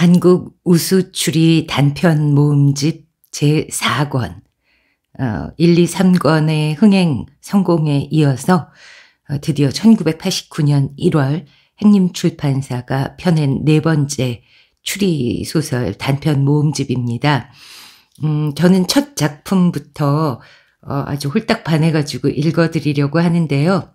한국 우수추리 단편 모음집 제4권, 어, 1, 2, 3권의 흥행 성공에 이어서 어, 드디어 1989년 1월 행님 출판사가 펴낸 네 번째 추리 소설 단편 모음집입니다. 음, 저는 첫 작품부터 어, 아주 홀딱 반해가지고 읽어드리려고 하는데요.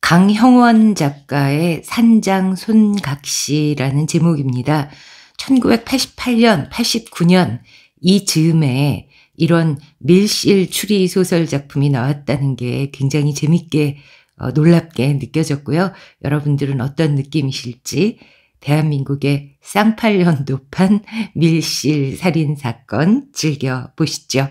강형원 작가의 산장 손각시라는 제목입니다. 1988년, 89년 이 즈음에 이런 밀실 추리 소설 작품이 나왔다는 게 굉장히 재밌게 어, 놀랍게 느껴졌고요. 여러분들은 어떤 느낌이실지 대한민국의 쌍팔년도판 밀실 살인 사건 즐겨 보시죠.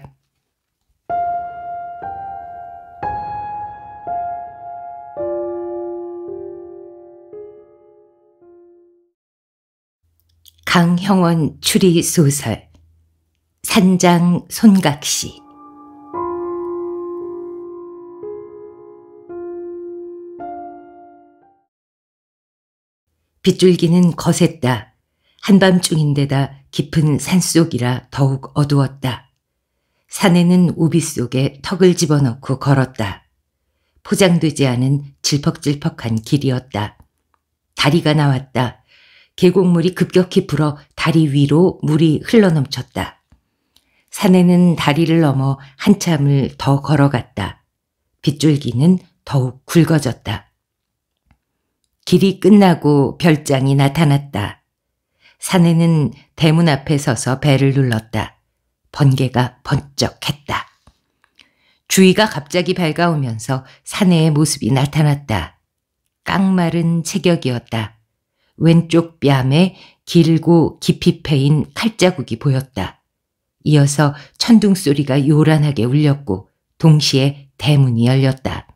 강형원 추리소설 산장 손각시 빗줄기는 거셌다. 한밤중인데다 깊은 산속이라 더욱 어두웠다. 산에는 우비 속에 턱을 집어넣고 걸었다. 포장되지 않은 질퍽질퍽한 길이었다. 다리가 나왔다. 계곡물이 급격히 불어 다리 위로 물이 흘러넘쳤다. 사내는 다리를 넘어 한참을 더 걸어갔다. 빗줄기는 더욱 굵어졌다. 길이 끝나고 별장이 나타났다. 사내는 대문 앞에 서서 배를 눌렀다. 번개가 번쩍했다. 주위가 갑자기 밝아오면서 사내의 모습이 나타났다. 깡마른 체격이었다. 왼쪽 뺨에 길고 깊이 패인 칼자국이 보였다. 이어서 천둥 소리가 요란하게 울렸고 동시에 대문이 열렸다.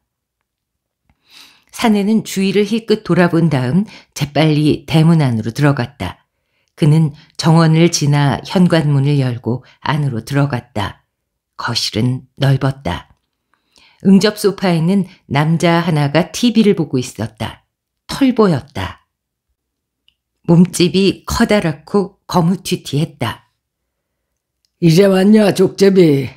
사내는 주위를 힐끗 돌아본 다음 재빨리 대문 안으로 들어갔다. 그는 정원을 지나 현관문을 열고 안으로 들어갔다. 거실은 넓었다. 응접 소파에는 남자 하나가 TV를 보고 있었다. 털보였다. 몸집이 커다랗고 거무튀튀했다. 이제 왔냐, 족제비?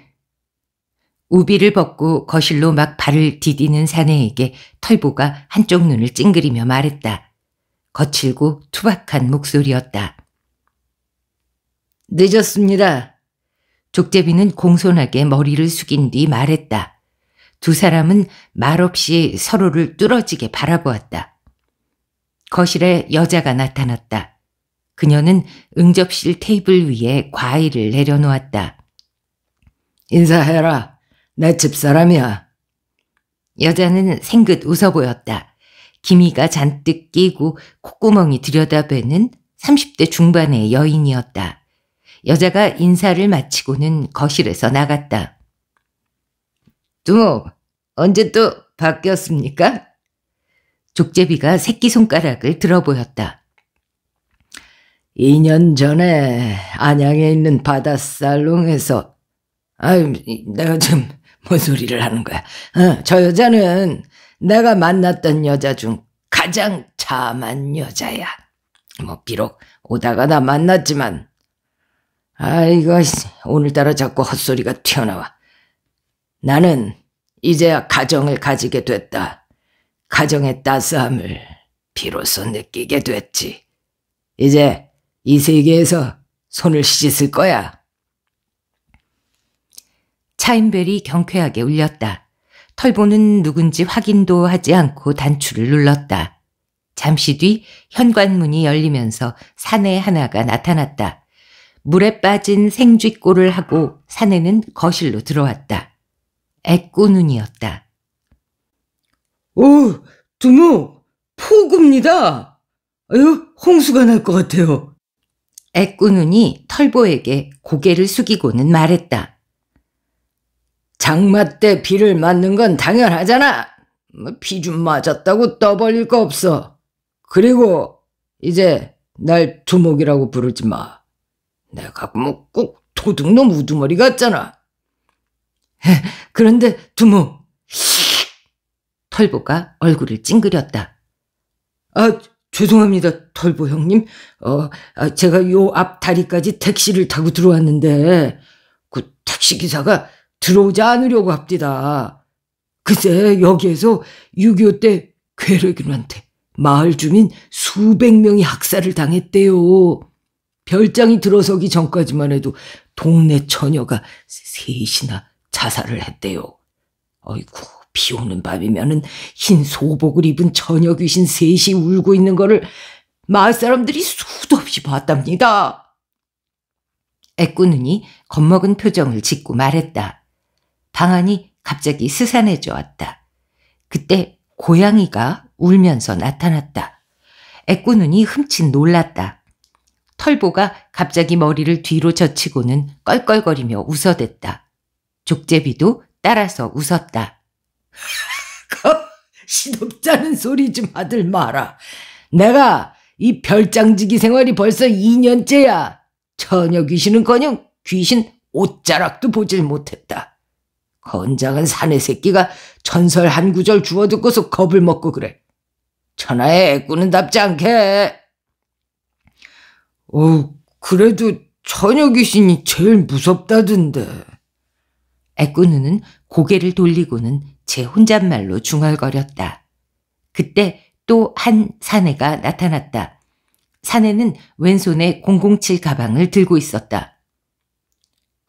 우비를 벗고 거실로 막 발을 디디는 사내에게 털보가 한쪽 눈을 찡그리며 말했다. 거칠고 투박한 목소리였다. 늦었습니다. 족제비는 공손하게 머리를 숙인 뒤 말했다. 두 사람은 말없이 서로를 뚫어지게 바라보았다. 거실에 여자가 나타났다. 그녀는 응접실 테이블 위에 과일을 내려놓았다. 인사해라. 내 집사람이야. 여자는 생긋 웃어 보였다. 기미가 잔뜩 끼고 콧구멍이 들여다보는 30대 중반의 여인이었다. 여자가 인사를 마치고는 거실에서 나갔다. 두목, 언제 또 바뀌었습니까? 족제비가 새끼손가락을 들어보였다. 2년 전에 안양에 있는 바닷살롱에서 아유 내가 지금 뭔 소리를 하는 거야. 어, 저 여자는 내가 만났던 여자 중 가장 참한 여자야. 뭐 비록 오다가 나 만났지만 아이거 오늘따라 자꾸 헛소리가 튀어나와. 나는 이제야 가정을 가지게 됐다. 가정의 따스함을 비로소 느끼게 됐지. 이제 이 세계에서 손을 씻을 거야. 차인벨이 경쾌하게 울렸다. 털보는 누군지 확인도 하지 않고 단추를 눌렀다. 잠시 뒤 현관문이 열리면서 사내 하나가 나타났다. 물에 빠진 생쥐꼴을 하고 사내는 거실로 들어왔다. 애꾸눈이었다. 오, 두모, 폭우입니다. 아유, 홍수가 날 것 같아요. 애꾸눈이 털보에게 고개를 숙이고는 말했다. 장마 때 비를 맞는 건 당연하잖아. 뭐 비좀 맞았다고 떠벌릴 거 없어. 그리고 이제 날 두목이라고 부르지 마. 내가 뭐꼭 도둑놈 우두머리 같잖아. 그런데 두목, 털보가 얼굴을 찡그렸다. 아, 죄송합니다, 털보 형님. 어, 아, 제가 요 앞 다리까지 택시를 타고 들어왔는데, 그 택시 기사가 들어오지 않으려고 합디다. 글쎄, 여기에서 6.25 때 괴뢰군한테 마을 주민 수백 명이 학살을 당했대요. 별장이 들어서기 전까지만 해도 동네 처녀가 셋이나 자살을 했대요. 어이구, 비 오는 밤이면은 흰 소복을 입은 처녀 귀신 셋이 울고 있는 거를 마을 사람들이 수도 없이 봤답니다. 애꾸눈이 겁먹은 표정을 짓고 말했다. 방안이 갑자기 스산해져 왔다. 그때 고양이가 울면서 나타났다. 애꾸눈이 흠칫 놀랐다. 털보가 갑자기 머리를 뒤로 젖히고는 껄껄거리며 웃어댔다. 족제비도 따라서 웃었다. 시덥잖은 소리 좀 하들 마라. 내가 이 별장지기 생활이 벌써 2년째야. 처녀 귀신은커녕 귀신 옷자락도 보질 못했다. 건장한 사내 새끼가 전설 한 구절 주워 듣고서 겁을 먹고 그래. 천하에 애꾸는 답지 않게. 어, 그래도 처녀 귀신이 제일 무섭다던데. 애꾸는 고개를 돌리고는 제 혼잣말로 중얼거렸다. 그때 또 한 사내가 나타났다. 사내는 왼손에 007 가방을 들고 있었다.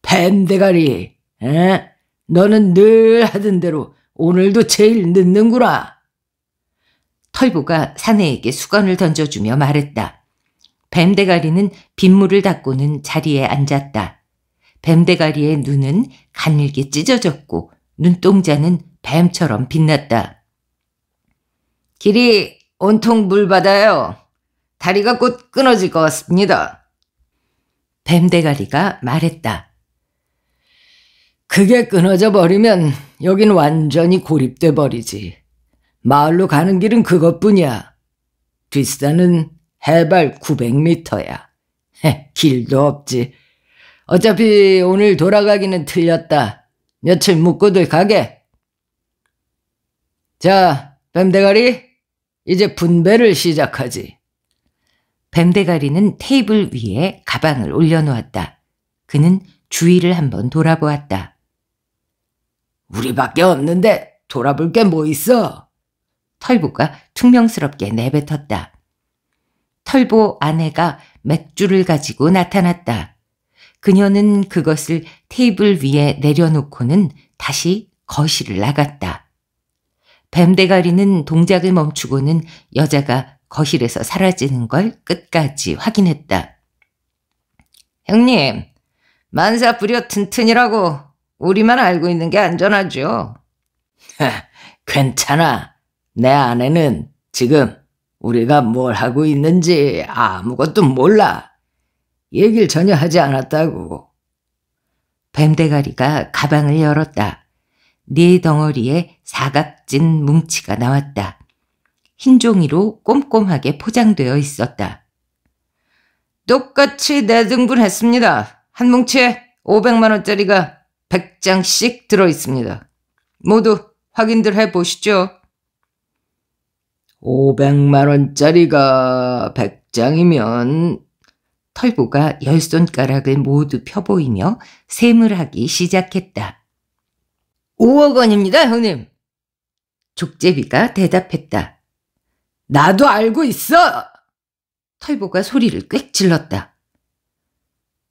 뱀대가리, 에? 너는 늘 하던 대로 오늘도 제일 늦는구나. 털보가 사내에게 수건을 던져주며 말했다. 뱀대가리는 빗물을 닦고는 자리에 앉았다. 뱀대가리의 눈은 가늘게 찢어졌고 눈동자는 뱀처럼 빛났다. 길이 온통 물바다요. 다리가 곧 끊어질 것 같습니다. 뱀대가리가 말했다. 그게 끊어져 버리면 여긴 완전히 고립돼 버리지. 마을로 가는 길은 그것뿐이야. 뒷산은 해발 900m야. 헤, 길도 없지. 어차피 오늘 돌아가기는 틀렸다. 며칠 묵고들 가게. 자, 뱀대가리, 이제 분배를 시작하지. 뱀대가리는 테이블 위에 가방을 올려놓았다. 그는 주위를 한번 돌아보았다. 우리밖에 없는데 돌아볼 게 뭐 있어? 털보가 퉁명스럽게 내뱉었다. 털보 아내가 맥주를 가지고 나타났다. 그녀는 그것을 테이블 위에 내려놓고는 다시 거실을 나갔다. 뱀대가리는 동작을 멈추고는 여자가 거실에서 사라지는 걸 끝까지 확인했다. 형님, 만사 부려 튼튼이라고 우리만 알고 있는 게 안전하죠. 괜찮아. 내 아내는 지금 우리가 뭘 하고 있는지 아무것도 몰라. 얘기를 전혀 하지 않았다고. 뱀대가리가 가방을 열었다. 네 덩어리에 사각진 뭉치가 나왔다. 흰 종이로 꼼꼼하게 포장되어 있었다. 똑같이 내등분했습니다. 한 뭉치에 500만원짜리가 100장씩 들어있습니다. 모두 확인들 해보시죠. 500만원짜리가 100장이면 털보가 열 손가락을 모두 펴보이며 셈을 하기 시작했다. 5억 원입니다, 형님. 족제비가 대답했다. 나도 알고 있어! 털보가 소리를 꽥 질렀다.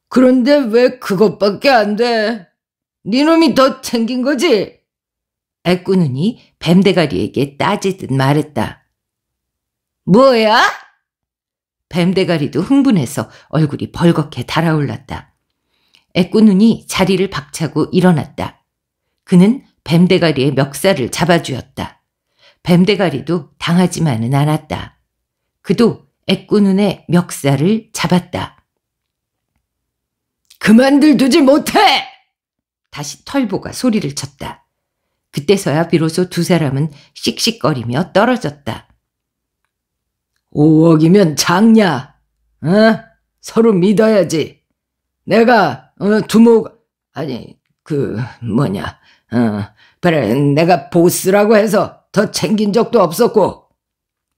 그런데 왜 그것밖에 안 돼? 니놈이 네 더 챙긴 거지? 애꾸눈이 뱀대가리에게 따지듯 말했다. 뭐야? 뱀대가리도 흥분해서 얼굴이 벌겋게 달아올랐다. 애꾸눈이 자리를 박차고 일어났다. 그는 뱀대가리의 멱살을 잡아주었다. 뱀대가리도 당하지만은 않았다. 그도 애꾸눈의 멱살을 잡았다. 그만들 두지 못해! 다시 털보가 소리를 쳤다. 그때서야 비로소 두 사람은 씩씩거리며 떨어졌다. 5억이면 작냐? 어? 서로 믿어야지. 내가 어, 두목 아니 그 뭐냐 어, 그래, 내가 보스라고 해서 더 챙긴 적도 없었고,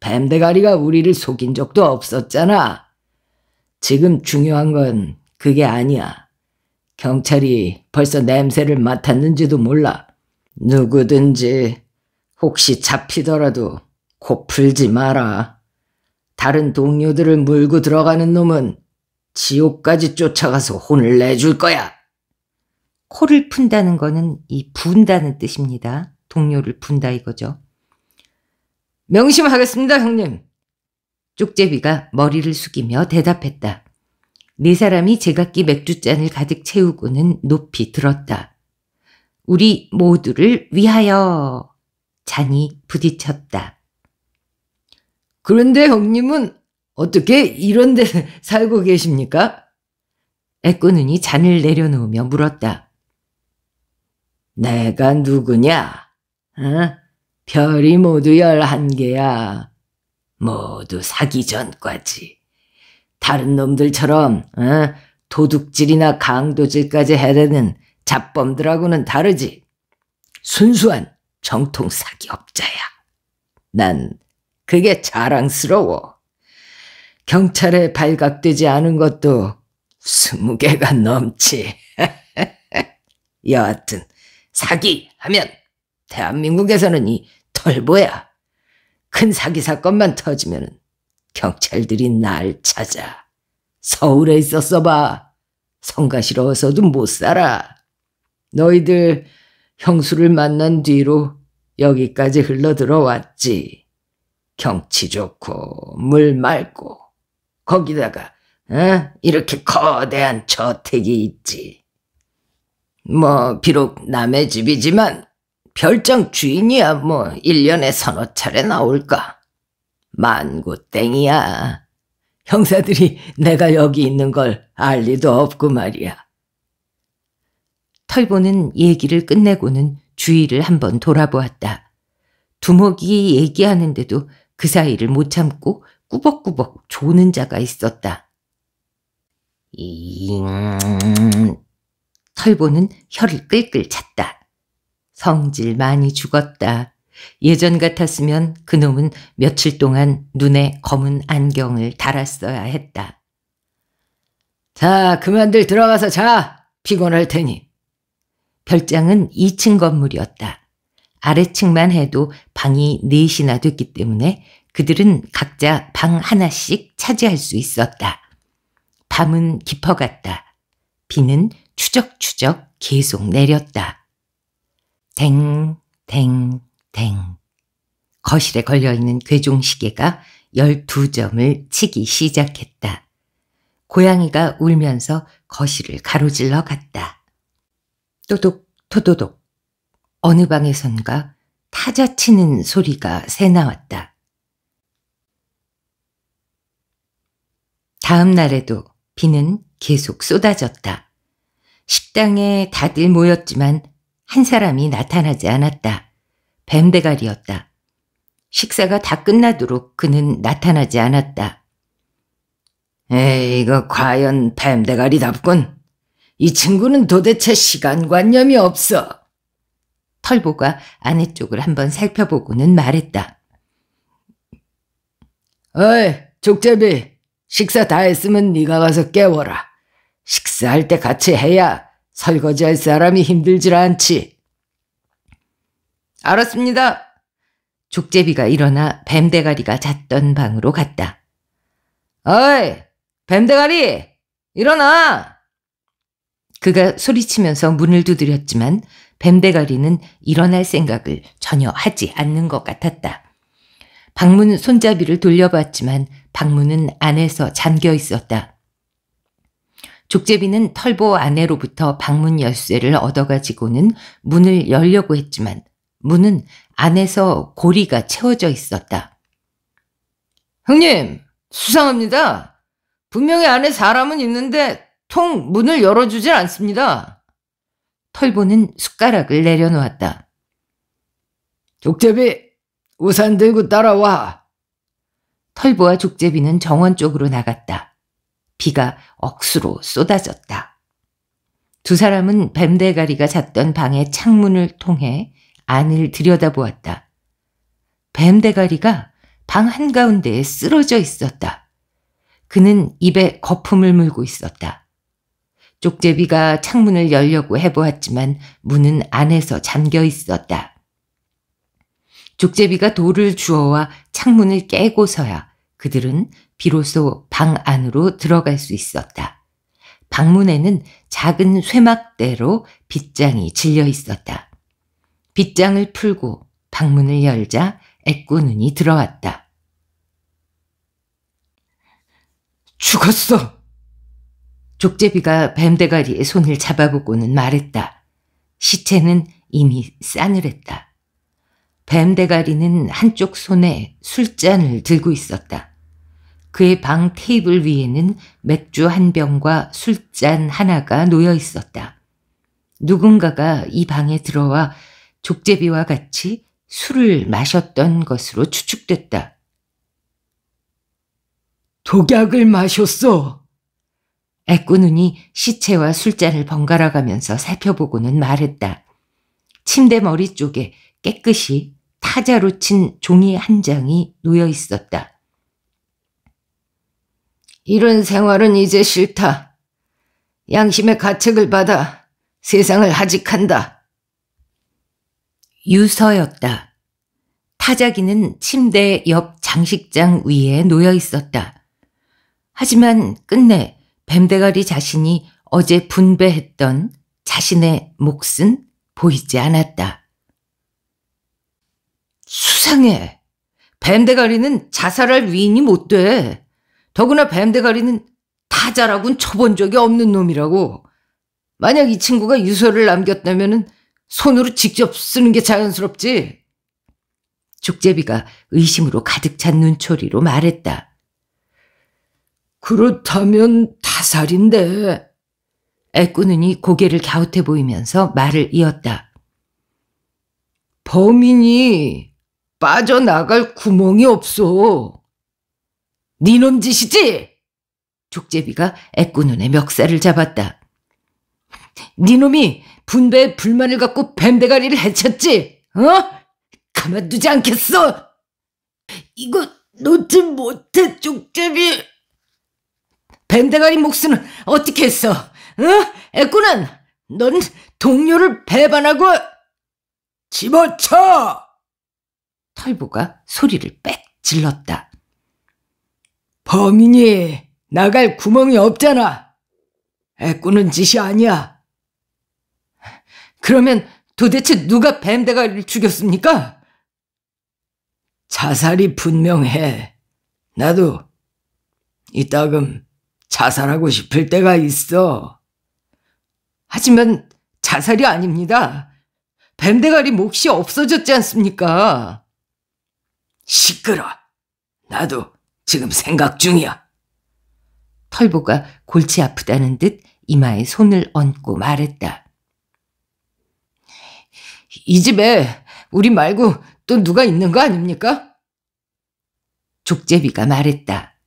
뱀대가리가 우리를 속인 적도 없었잖아. 지금 중요한 건 그게 아니야. 경찰이 벌써 냄새를 맡았는지도 몰라. 누구든지 혹시 잡히더라도 고 풀지 마라. 다른 동료들을 물고 들어가는 놈은 지옥까지 쫓아가서 혼을 내줄 거야. 코를 푼다는 거는 이 분다는 뜻입니다. 동료를 분다 이거죠. 명심하겠습니다, 형님. 쪽제비가 머리를 숙이며 대답했다. 네 사람이 제각기 맥주잔을 가득 채우고는 높이 들었다. 우리 모두를 위하여 잔이 부딪혔다. 그런데 형님은 어떻게 이런 데 살고 계십니까? 애꾸눈이 잔을 내려놓으며 물었다. 내가 누구냐? 어? 별이 모두 11개야. 모두 사기 전까지. 다른 놈들처럼 어? 도둑질이나 강도질까지 해대는 잡범들하고는 다르지. 순수한 정통 사기업자야. 난 그게 자랑스러워. 경찰에 발각되지 않은 것도 스무 개가 넘지. 여하튼 사기 하면 대한민국에서는 이 털보야. 큰 사기 사건만 터지면 경찰들이 날 찾아. 서울에 있었어 봐. 성가시러워서도 못 살아. 너희들 형수를 만난 뒤로 여기까지 흘러들어왔지. 경치 좋고 물 맑고 거기다가 어? 이렇게 거대한 저택이 있지. 뭐 비록 남의 집이지만 별장 주인이야 뭐 1년에 서너 차례 나올까. 만고 땡이야. 형사들이 내가 여기 있는 걸 알 리도 없고 말이야. 털보는 얘기를 끝내고는 주위를 한번 돌아보았다. 두목이 얘기하는데도 그 사이를 못 참고 꾸벅꾸벅 조는 자가 있었다. 잉... 설보는 혀를 끌끌 찼다. 성질 많이 죽었다. 예전 같았으면 그놈은 며칠 동안 눈에 검은 안경을 달았어야 했다. 자, 그만들 들어가서 자. 피곤할 테니. 별장은 2층 건물이었다. 아래층만 해도 방이 넷시나 됐기 때문에 그들은 각자 방 하나씩 차지할 수 있었다. 밤은 깊어갔다. 비는 추적추적 계속 내렸다. 댕, 댕, 댕. 거실에 걸려있는 괴종시계가 12점을 치기 시작했다. 고양이가 울면서 거실을 가로질러 갔다. 또독, 토도독. 어느 방에선가 타자 치는 소리가 새 나왔다. 다음 날에도 비는 계속 쏟아졌다. 식당에 다들 모였지만 한 사람이 나타나지 않았다. 뱀대가리였다. 식사가 다 끝나도록 그는 나타나지 않았다. 에이, 이거 과연 뱀대가리답군. 이 친구는 도대체 시간관념이 없어. 털보가 아내 쪽을 한번 살펴보고는 말했다. 어이, 족제비. 식사 다 했으면 네가 가서 깨워라. 식사할 때 같이 해야 설거지할 사람이 힘들질 않지. 알았습니다. 족제비가 일어나 뱀대가리가 잤던 방으로 갔다. 어이, 뱀대가리! 일어나! 그가 소리치면서 문을 두드렸지만 뱀대가리는 일어날 생각을 전혀 하지 않는 것 같았다. 방문 손잡이를 돌려봤지만 방문은 안에서 잠겨 있었다. 족제비는 털보 아내로부터 방문 열쇠를 얻어가지고는 문을 열려고 했지만 문은 안에서 고리가 채워져 있었다. 형님, 수상합니다. 분명히 안에 사람은 있는데 통 문을 열어주질 않습니다. 털보는 숟가락을 내려놓았다. 족제비, 우산 들고 따라와. 털보와 족제비는 정원 쪽으로 나갔다. 비가 억수로 쏟아졌다. 두 사람은 뱀대가리가 잤던 방의 창문을 통해 안을 들여다보았다. 뱀대가리가 방 한가운데에 쓰러져 있었다. 그는 입에 거품을 물고 있었다. 쪽제비가 창문을 열려고 해보았지만 문은 안에서 잠겨 있었다. 쪽제비가 돌을 주워와 창문을 깨고서야 그들은 비로소 방 안으로 들어갈 수 있었다. 방문에는 작은 쇠막대로 빗장이 질려 있었다. 빗장을 풀고 방문을 열자 애꾸눈이 들어왔다. 죽었어! 족제비가 뱀대가리의 손을 잡아보고는 말했다. 시체는 이미 싸늘했다. 뱀대가리는 한쪽 손에 술잔을 들고 있었다. 그의 방 테이블 위에는 맥주 한 병과 술잔 하나가 놓여 있었다. 누군가가 이 방에 들어와 족제비와 같이 술을 마셨던 것으로 추측됐다. 독약을 마셨어. 애꾸눈이 시체와 술잔을 번갈아 가면서 살펴보고는 말했다. 침대 머리 쪽에 깨끗이 타자로 친 종이 한 장이 놓여 있었다. 이런 생활은 이제 싫다. 양심의 가책을 받아 세상을 하직한다. 유서였다. 타자기는 침대 옆 장식장 위에 놓여 있었다. 하지만 끝내 뱀대가리 자신이 어제 분배했던 자신의 몫은 보이지 않았다. 수상해. 뱀대가리는 자살할 위인이 못 돼. 더구나 뱀대가리는 타자라곤 쳐본 적이 없는 놈이라고. 만약 이 친구가 유서를 남겼다면 손으로 직접 쓰는 게 자연스럽지. 죽제비가 의심으로 가득 찬 눈초리로 말했다. 그렇다면 다살인데 애꾸눈이 고개를 갸웃해 보이면서 말을 이었다. 범인이 빠져나갈 구멍이 없어. 니놈 짓이지? 족제비가 애꾸눈에 멱살을 잡았다. 니놈이 분배에 불만을 갖고 뱀대가리를 해쳤지? 어? 가만두지 않겠어! 이거 놓지 못해, 족제비! 뱀대가리 목수는 어떻게 했어? 어? 애꾸는 넌 동료를 배반하고 집어쳐! 털보가 소리를 빽 질렀다. 범인이 나갈 구멍이 없잖아. 애꾸는 짓이 아니야. 그러면 도대체 누가 뱀대가리를 죽였습니까? 자살이 분명해. 나도 이따금 자살하고 싶을 때가 있어. 하지만 자살이 아닙니다. 뱀대가리 몫이 없어졌지 않습니까? 시끄러. 나도 지금 생각 중이야. 털보가 골치 아프다는 듯 이마에 손을 얹고 말했다. 이 집에 우리 말고 또 누가 있는 거 아닙니까? 족제비가 말했다.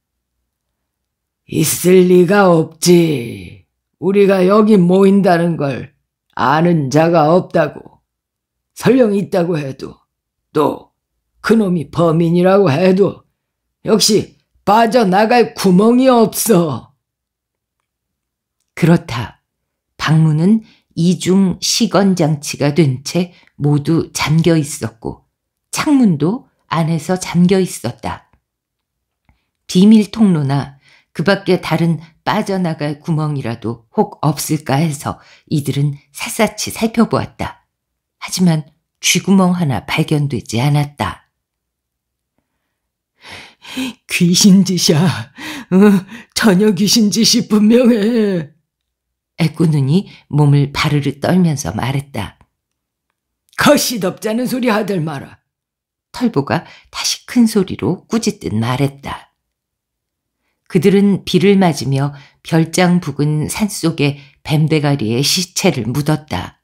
있을 리가 없지. 우리가 여기 모인다는 걸 아는 자가 없다고. 설령 있다고 해도 또 그놈이 범인이라고 해도 역시 빠져나갈 구멍이 없어. 그렇다. 방문은 이중 시건장치가 된 채 모두 잠겨 있었고 창문도 안에서 잠겨 있었다. 비밀 통로나 그 밖에 다른 빠져나갈 구멍이라도 혹 없을까 해서 이들은 샅샅이 살펴보았다. 하지만 쥐구멍 하나 발견되지 않았다. 귀신 짓이야. 응, 어, 전혀 귀신 짓이 분명해. 애꾸눈이 몸을 바르르 떨면서 말했다. 거시덥자는 소리 하들 마라. 털보가 다시 큰 소리로 꾸짖듯 말했다. 그들은 비를 맞으며 별장 부근 산속에 뱀대가리의 시체를 묻었다.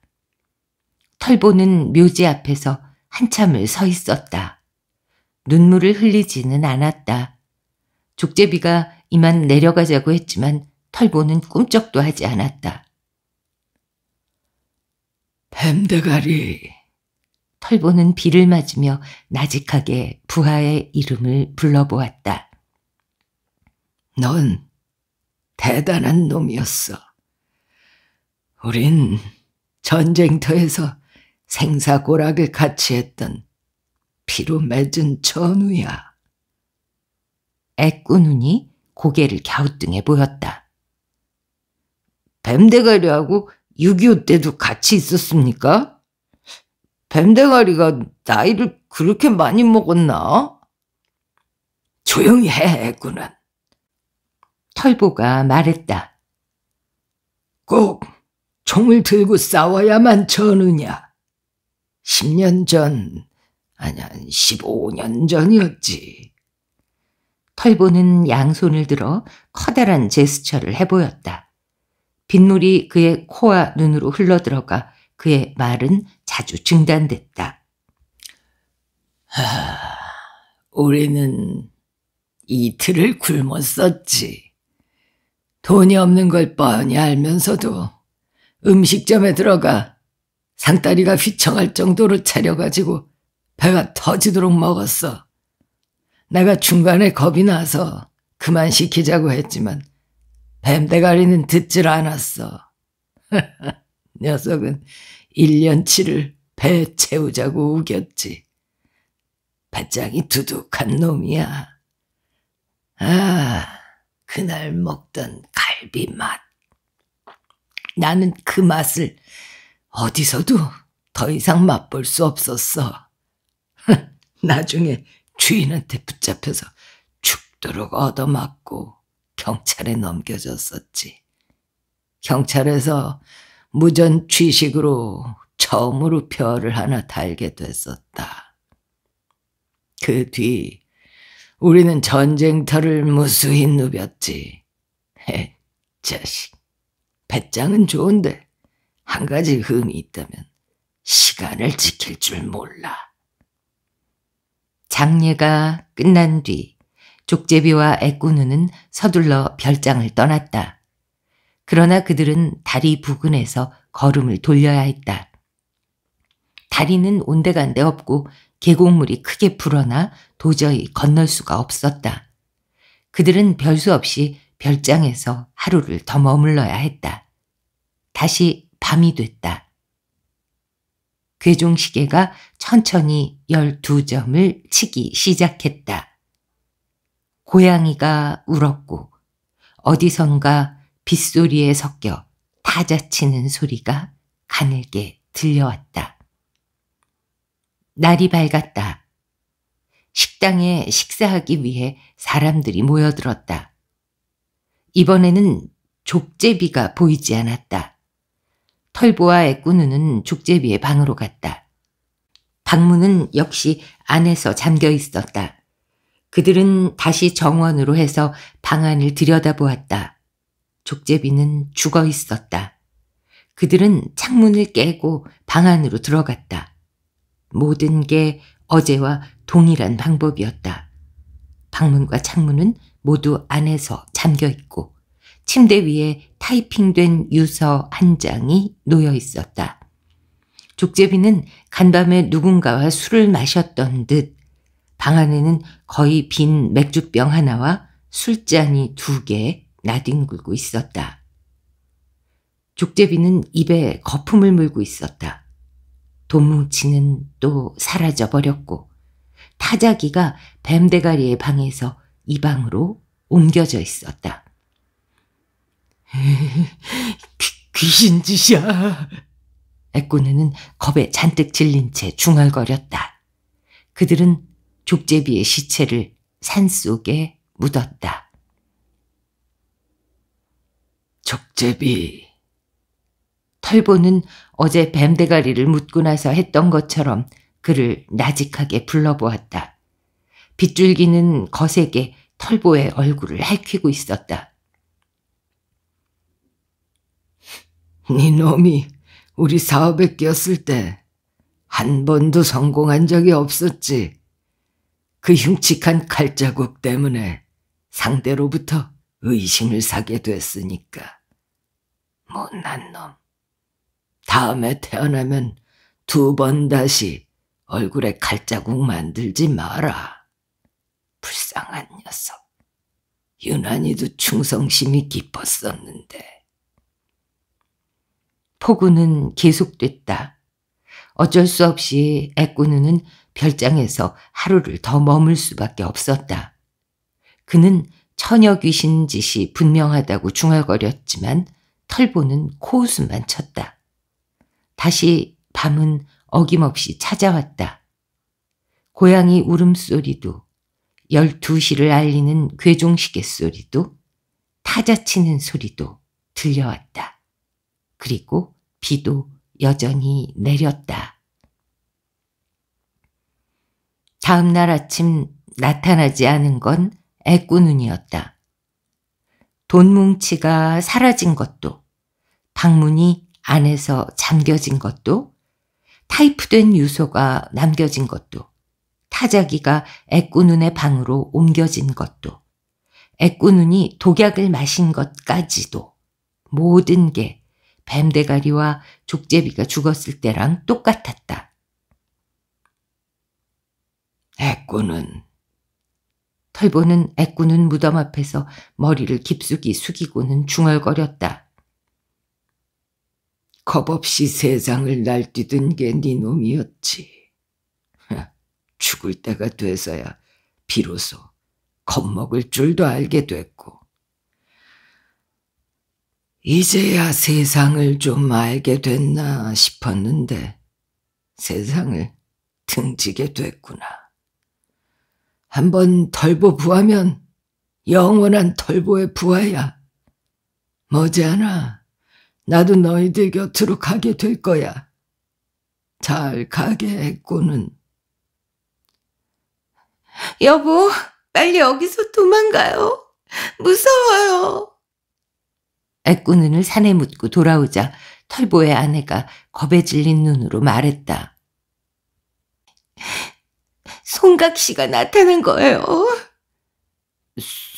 털보는 묘지 앞에서 한참을 서 있었다. 눈물을 흘리지는 않았다. 족제비가 이만 내려가자고 했지만 털보는 꿈쩍도 하지 않았다. 뱀대가리. 털보는 비를 맞으며 나직하게 부하의 이름을 불러보았다. 넌 대단한 놈이었어. 우린 전쟁터에서 생사고락을 같이 했던 피로 맺은 전우야. 애꾸눈이 고개를 갸우뚱해 보였다. 뱀대가리하고 6.25 때도 같이 있었습니까? 뱀대가리가 나이를 그렇게 많이 먹었나? 조용히 해, 애꾸는. 털보가 말했다. 꼭 총을 들고 싸워야만 전우냐? 10년 전 아니, 한 15년 전이었지. 털보는 양손을 들어 커다란 제스처를 해보였다. 빗물이 그의 코와 눈으로 흘러들어가 그의 말은 자주 중단됐다. 하, 우리는 이틀을 굶었었지. 돈이 없는 걸 뻔히 알면서도 음식점에 들어가 상다리가 휘청할 정도로 차려가지고 배가 터지도록 먹었어. 내가 중간에 겁이 나서 그만 시키자고 했지만 뱀대가리는 듣질 않았어. 녀석은 1년치를 배 채우자고 우겼지. 배짱이 두둑한 놈이야. 아, 그날 먹던 갈비 맛. 나는 그 맛을 어디서도 더 이상 맛볼 수 없었어. 나중에 주인한테 붙잡혀서 죽도록 얻어맞고 경찰에 넘겨졌었지. 경찰에서 무전 취식으로 처음으로 별을 하나 달게 됐었다. 그 뒤 우리는 전쟁터를 무수히 누볐지. 헤, 자식. 배짱은 좋은데 한 가지 흠이 있다면 시간을 지킬 줄 몰라. 장례가 끝난 뒤 족제비와 애꾸누는 서둘러 별장을 떠났다. 그러나 그들은 다리 부근에서 걸음을 돌려야 했다. 다리는 온데간데 없고 계곡물이 크게 불어나 도저히 건널 수가 없었다. 그들은 별수 없이 별장에서 하루를 더 머물러야 했다. 다시 밤이 됐다. 괴종시계가 천천히 12점을 치기 시작했다. 고양이가 울었고 어디선가 빗소리에 섞여 타자치는 소리가 가늘게 들려왔다. 날이 밝았다. 식당에 식사하기 위해 사람들이 모여들었다. 이번에는 족제비가 보이지 않았다. 털보와 애꾸누는 족제비의 방으로 갔다. 방문은 역시 안에서 잠겨 있었다. 그들은 다시 정원으로 해서 방 안을 들여다보았다. 족제비는 죽어 있었다. 그들은 창문을 깨고 방 안으로 들어갔다. 모든 게 어제와 동일한 방법이었다. 방문과 창문은 모두 안에서 잠겨 있고 침대 위에 타이핑된 유서 한 장이 놓여 있었다. 족제비는 간밤에 누군가와 술을 마셨던 듯 방 안에는 거의 빈 맥주병 하나와 술잔이 두 개 나뒹굴고 있었다. 족제비는 입에 거품을 물고 있었다. 돈뭉치는 또 사라져버렸고 타자기가 뱀대가리의 방에서 이 방으로 옮겨져 있었다. 귀, 귀신 짓이야. 애꾸는 겁에 잔뜩 질린 채 중얼거렸다. 그들은 족제비의 시체를 산 속에 묻었다. 족제비. 털보는 어제 뱀대가리를 묻고 나서 했던 것처럼 그를 나직하게 불러보았다. 빗줄기는 거세게 털보의 얼굴을 핥히고 있었다. 네 놈이 우리 사업에 끼었을 때 한 번도 성공한 적이 없었지. 그 흉측한 칼자국 때문에 상대로부터 의심을 사게 됐으니까. 못난 놈. 다음에 태어나면 두 번 다시 얼굴에 칼자국 만들지 마라. 불쌍한 녀석. 유난히도 충성심이 깊었었는데. 폭우는 계속됐다. 어쩔 수 없이 애꾸누는 별장에서 하루를 더 머물 수밖에 없었다. 그는 처녀 귀신 짓이 분명하다고 중얼거렸지만 털보는 코웃음만 쳤다. 다시 밤은 어김없이 찾아왔다. 고양이 울음소리도 열두 시를 알리는 괴종시계 소리도 타자치는 소리도 들려왔다. 그리고 비도 여전히 내렸다. 다음 날 아침 나타나지 않은 건 애꾸눈이었다. 돈 뭉치가 사라진 것도, 방문이 안에서 잠겨진 것도, 타이프된 유소가 남겨진 것도, 타자기가 애꾸눈의 방으로 옮겨진 것도, 애꾸눈이 독약을 마신 것까지도 모든 게 뱀대가리와 족제비가 죽었을 때랑 똑같았다. 애꾸는 털보는 애꾸는 무덤 앞에서 머리를 깊숙이 숙이고는 중얼거렸다. 겁없이 세상을 날뛰던 게 네 놈이었지. 죽을 때가 돼서야 비로소 겁먹을 줄도 알게 됐고 이제야 세상을 좀 알게 됐나 싶었는데 세상을 등지게 됐구나. 한번 털보 부하면 영원한 털보의 부하야. 머지않아 나도 너희들 곁으로 가게 될 거야. 잘 가게 했고는. 여보, 빨리 여기서 도망가요. 무서워요. 애꾸눈을 산에 묻고 돌아오자 털보의 아내가 겁에 질린 눈으로 말했다. 손각 씨가 나타난 거예요.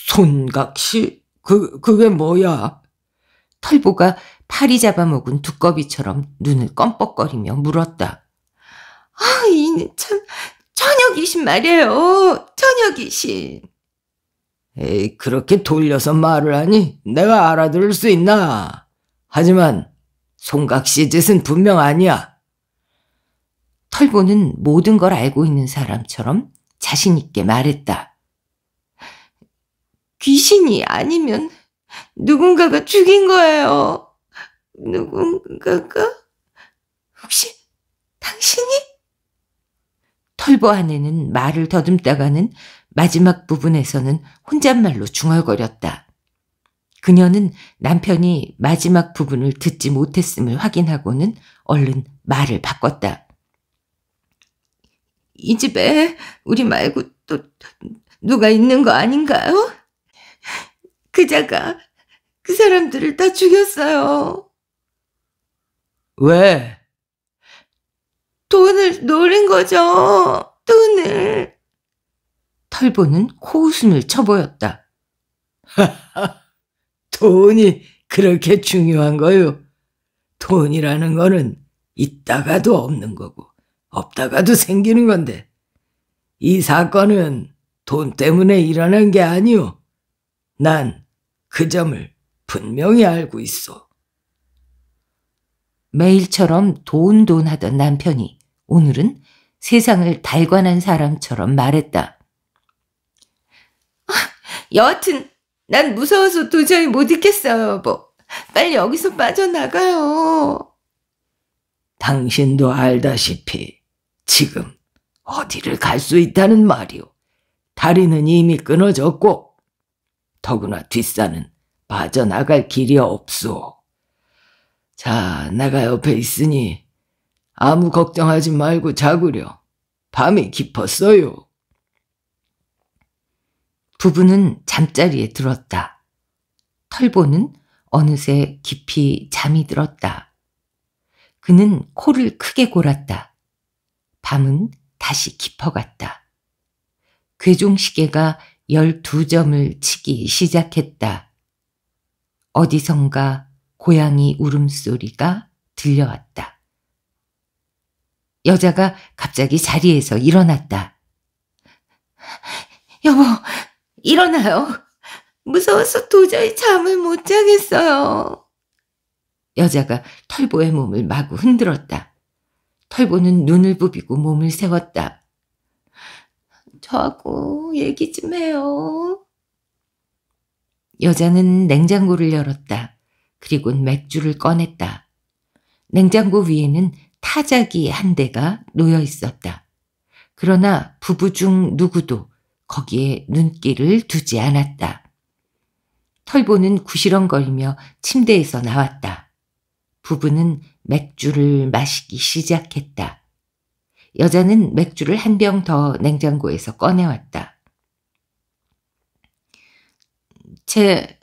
손각 씨? 그, 그게 뭐야? 털보가 파리 잡아먹은 두꺼비처럼 눈을 껌뻑거리며 물었다. 아, 이는 참, 저녁이신 말이에요. 저녁이신. 에이, 그렇게 돌려서 말을 하니 내가 알아들을 수 있나? 하지만 송각 씨의 짓은 분명 아니야. 털보는 모든 걸 알고 있는 사람처럼 자신 있게 말했다. 귀신이 아니면 누군가가 죽인 거예요. 누군가가? 혹시 당신이? 털보 아내는 말을 더듬다가는 마지막 부분에서는 혼잣말로 중얼거렸다. 그녀는 남편이 마지막 부분을 듣지 못했음을 확인하고는 얼른 말을 바꿨다. 이 집에 우리 말고 또 누가 있는 거 아닌가요? 그자가 그 사람들을 다 죽였어요. 왜? 돈을 노린 거죠. 돈을. 설보는 코웃음을 쳐보였다. 하하, 돈이 그렇게 중요한 거요. 돈이라는 거는 있다가도 없는 거고 없다가도 생기는 건데 이 사건은 돈 때문에 일어난 게 아니오. 난 그 점을 분명히 알고 있어. 매일처럼 돈돈 하던 남편이 오늘은 세상을 달관한 사람처럼 말했다. 여하튼 난 무서워서 도저히 못 있겠어요, 여 뭐, 빨리 여기서 빠져나가요. 당신도 알다시피 지금 어디를 갈 수 있다는 말이오. 다리는 이미 끊어졌고 더구나 뒷산은 빠져나갈 길이 없소. 자, 내가 옆에 있으니 아무 걱정하지 말고 자구려. 밤이 깊었어요. 부부는 잠자리에 들었다. 털보는 어느새 깊이 잠이 들었다. 그는 코를 크게 골았다. 밤은 다시 깊어갔다. 괴종시계가 1 2 점을 치기 시작했다. 어디선가 고양이 울음소리가 들려왔다. 여자가 갑자기 자리에서 일어났다. 여보, 일어나요. 무서워서 도저히 잠을 못 자겠어요. 여자가 털보의 몸을 마구 흔들었다. 털보는 눈을 부비고 몸을 세웠다. 저하고 얘기 좀 해요. 여자는 냉장고를 열었다. 그리고 맥주를 꺼냈다. 냉장고 위에는 타자기 한 대가 놓여 있었다. 그러나 부부 중 누구도 거기에 눈길을 두지 않았다. 털보는 구시렁거리며 침대에서 나왔다. 부부는 맥주를 마시기 시작했다. 여자는 맥주를 한 병 더 냉장고에서 꺼내왔다. 제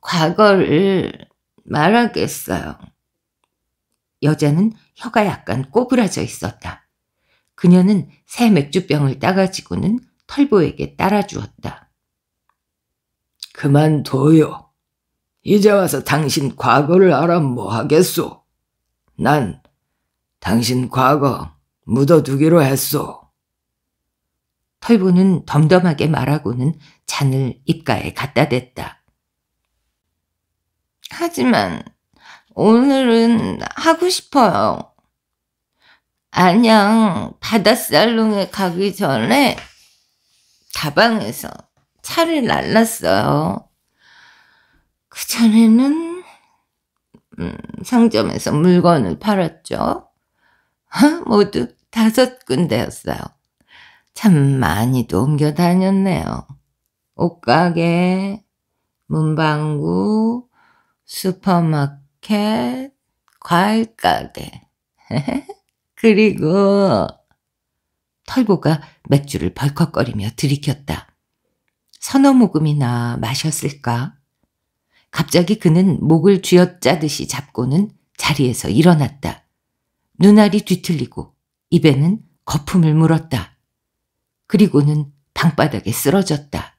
과거를 말하겠어요. 여자는 혀가 약간 꼬부라져 있었다. 그녀는 새 맥주병을 따가지고는 털보에게 따라주었다. 그만둬요. 이제 와서 당신 과거를 알아 뭐 하겠소? 난 당신 과거 묻어두기로 했소. 털보는 덤덤하게 말하고는 잔을 입가에 갖다 댔다. 하지만 오늘은 하고 싶어요. 안양 바닷살롱에 가기 전에 다방에서 차를 날랐어요. 그전에는 음, 상점에서 물건을 팔았죠. 어? 모두 다섯 군데였어요. 참 많이도 옮겨 다녔네요. 옷가게, 문방구, 슈퍼마켓, 과일가게. 그리고 털보가 맥주를 벌컥거리며 들이켰다. 서너 모금이나 마셨을까? 갑자기 그는 목을 쥐어짜듯이 잡고는 자리에서 일어났다. 눈알이 뒤틀리고 입에는 거품을 물었다. 그리고는 방바닥에 쓰러졌다.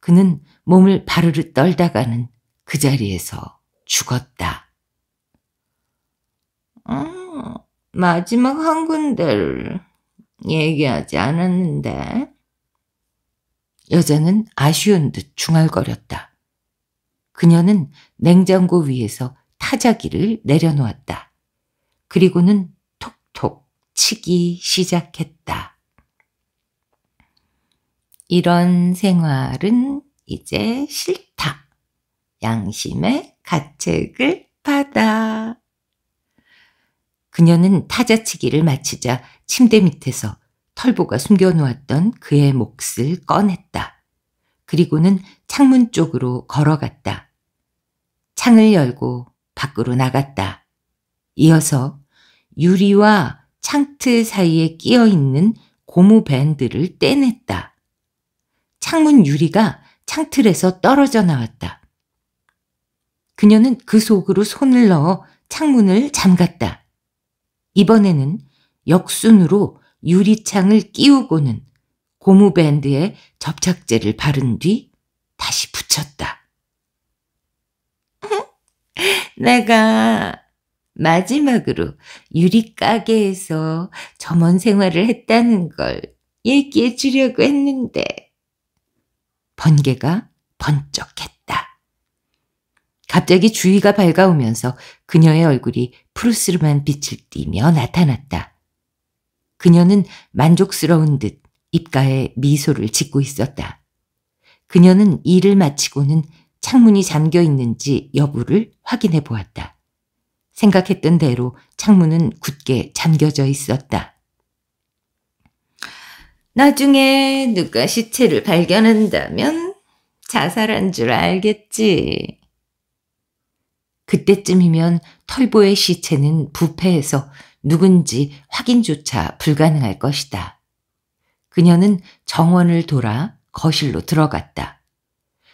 그는 몸을 바르르 떨다가는 그 자리에서 죽었다. 음, 마지막 한 군데를... 얘기하지 않았는데. 여자는 아쉬운 듯 중얼거렸다. 그녀는 냉장고 위에서 타자기를 내려놓았다. 그리고는 톡톡 치기 시작했다. 이런 생활은 이제 싫다. 양심의 가책을 받아. 그녀는 타자치기를 마치자 침대 밑에서 털보가 숨겨놓았던 그의 몫을 꺼냈다. 그리고는 창문 쪽으로 걸어갔다. 창을 열고 밖으로 나갔다. 이어서 유리와 창틀 사이에 끼어 있는 고무 밴드를 떼냈다. 창문 유리가 창틀에서 떨어져 나왔다. 그녀는 그 속으로 손을 넣어 창문을 잠갔다. 이번에는 역순으로 유리창을 끼우고는 고무밴드에 접착제를 바른 뒤 다시 붙였다. 내가 마지막으로 유리가게에서 점원 생활을 했다는 걸 얘기해 주려고 했는데 번개가 번쩍했다. 갑자기 주위가 밝아오면서 그녀의 얼굴이 푸르스름한 빛을 띠며 나타났다. 그녀는 만족스러운 듯 입가에 미소를 짓고 있었다. 그녀는 일을 마치고는 창문이 잠겨 있는지 여부를 확인해 보았다. 생각했던 대로 창문은 굳게 잠겨져 있었다. 나중에 누가 시체를 발견한다면 자살한 줄 알겠지. 그때쯤이면 털보의 시체는 부패해서 누군지 확인조차 불가능할 것이다. 그녀는 정원을 돌아 거실로 들어갔다.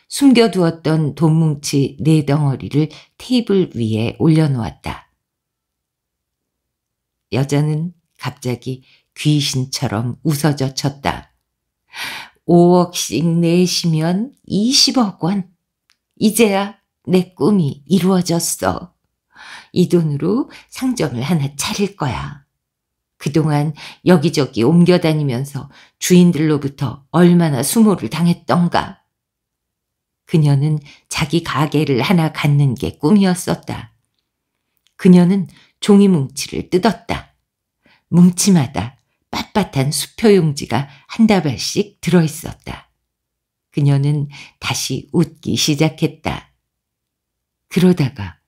숨겨두었던 돈뭉치 네 덩어리를 테이블 위에 올려놓았다. 여자는 갑자기 귀신처럼 웃어져 쳤다. 5억씩 내시면 20억 원. 이제야 내 꿈이 이루어졌어. 이 돈으로 상점을 하나 차릴 거야. 그동안 여기저기 옮겨다니면서 주인들로부터 얼마나 수모를 당했던가. 그녀는 자기 가게를 하나 갖는 게 꿈이었었다. 그녀는 종이 뭉치를 뜯었다. 뭉치마다 빳빳한 수표 용지가 한 다발씩 들어있었다. 그녀는 다시 웃기 시작했다. 그러다가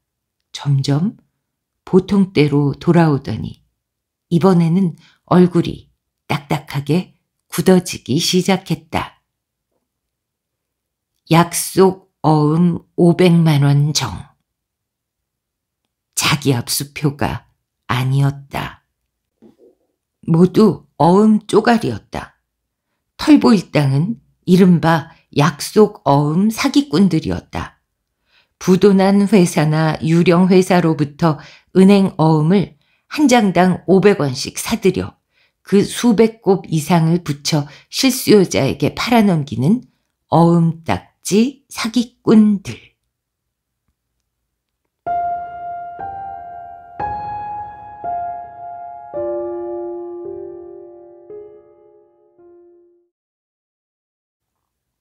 점점 보통대로 돌아오더니 이번에는 얼굴이 딱딱하게 굳어지기 시작했다. 약속 어음 500만원 정. 자기 압수표가 아니었다. 모두 어음 쪼가리였다. 털보일당은 이른바 약속 어음 사기꾼들이었다. 부도난 회사나 유령 회사로부터 은행 어음을 한 장당 500원씩 사들여 그 수백 곱 이상을 붙여 실수요자에게 팔아넘기는 어음딱지 사기꾼들.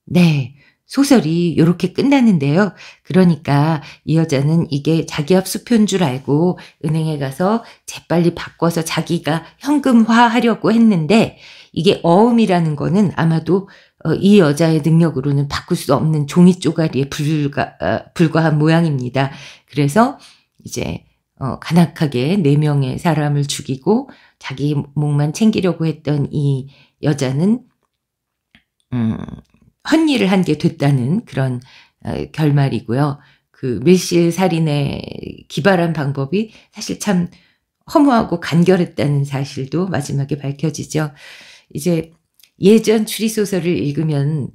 네. 소설이 이렇게 끝났는데요 그러니까 이 여자는 이게 자기 합 수표인 줄 알고 은행에 가서 재빨리 바꿔서 자기가 현금화하려고 했는데 이게 어음이라는 거는 아마도 어, 이 여자의 능력으로는 바꿀 수 없는 종이 쪼가리에 불과, 어, 불과한 모양입니다. 그래서 이제 어, 간악하게 네 명의 사람을 죽이고 자기 목만 챙기려고 했던 이 여자는 음, 헛일을 한 게 됐다는 그런 어, 결말이고요. 그 밀실 살인의 기발한 방법이 사실 참 허무하고 간결했다는 사실도 마지막에 밝혀지죠. 이제 예전 추리소설을 읽으면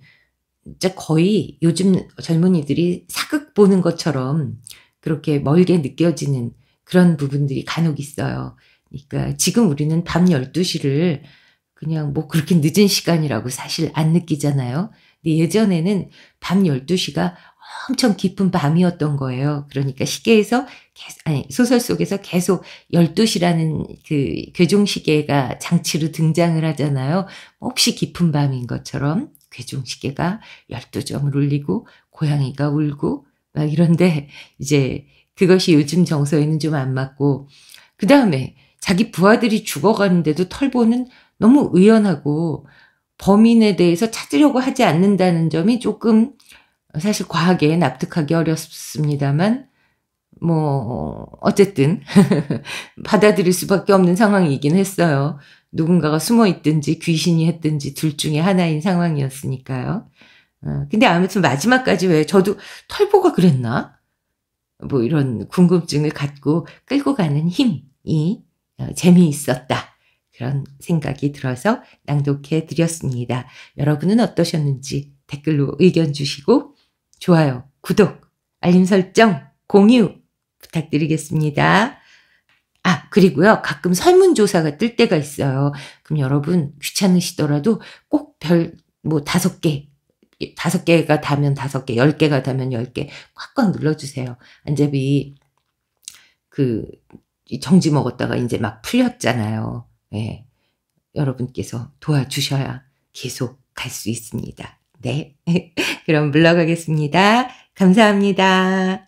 진짜 거의 요즘 젊은이들이 사극 보는 것처럼 그렇게 멀게 느껴지는 그런 부분들이 간혹 있어요. 그러니까 지금 우리는 밤 12시를 그냥 뭐 그렇게 늦은 시간이라고 사실 안 느끼잖아요. 근데 예전에는 밤 12시가 엄청 깊은 밤이었던 거예요. 그러니까 시계에서 아니, 소설 속에서 계속 12시라는 그 괴종시계가 장치로 등장을 하잖아요. 혹시 깊은 밤인 것처럼 괴종시계가 12점을 울리고 고양이가 울고 막 이런데 이제 그것이 요즘 정서에는 좀 안 맞고 그 다음에 자기 부하들이 죽어가는데도 털보는 너무 의연하고 범인에 대해서 찾으려고 하지 않는다는 점이 조금 사실 과하게 납득하기 어렵습니다만 뭐 어쨌든 받아들일 수밖에 없는 상황이긴 했어요. 누군가가 숨어 있든지 귀신이 했든지 둘 중에 하나인 상황이었으니까요. 어, 근데 아무튼 마지막까지 왜 저도 털보가 그랬나? 뭐 이런 궁금증을 갖고 끌고 가는 힘이 어, 재미있었다. 그런 생각이 들어서 낭독해 드렸습니다. 여러분은 어떠셨는지 댓글로 의견 주시고 좋아요, 구독, 알림 설정, 공유 부탁드리겠습니다. 아, 그리고요. 가끔 설문조사가 뜰 때가 있어요. 그럼 여러분 귀찮으시더라도 꼭 별 뭐 다섯 개 다섯 개가 다면 다섯 개, 열 개가 다면 열 개, 꽉꽉 눌러주세요. 안잡이 그 정지 먹었다가 이제 막 풀렸잖아요. 예, 여러분께서 도와주셔야 계속 갈 수 있습니다. 네. 그럼 물러가겠습니다. 감사합니다.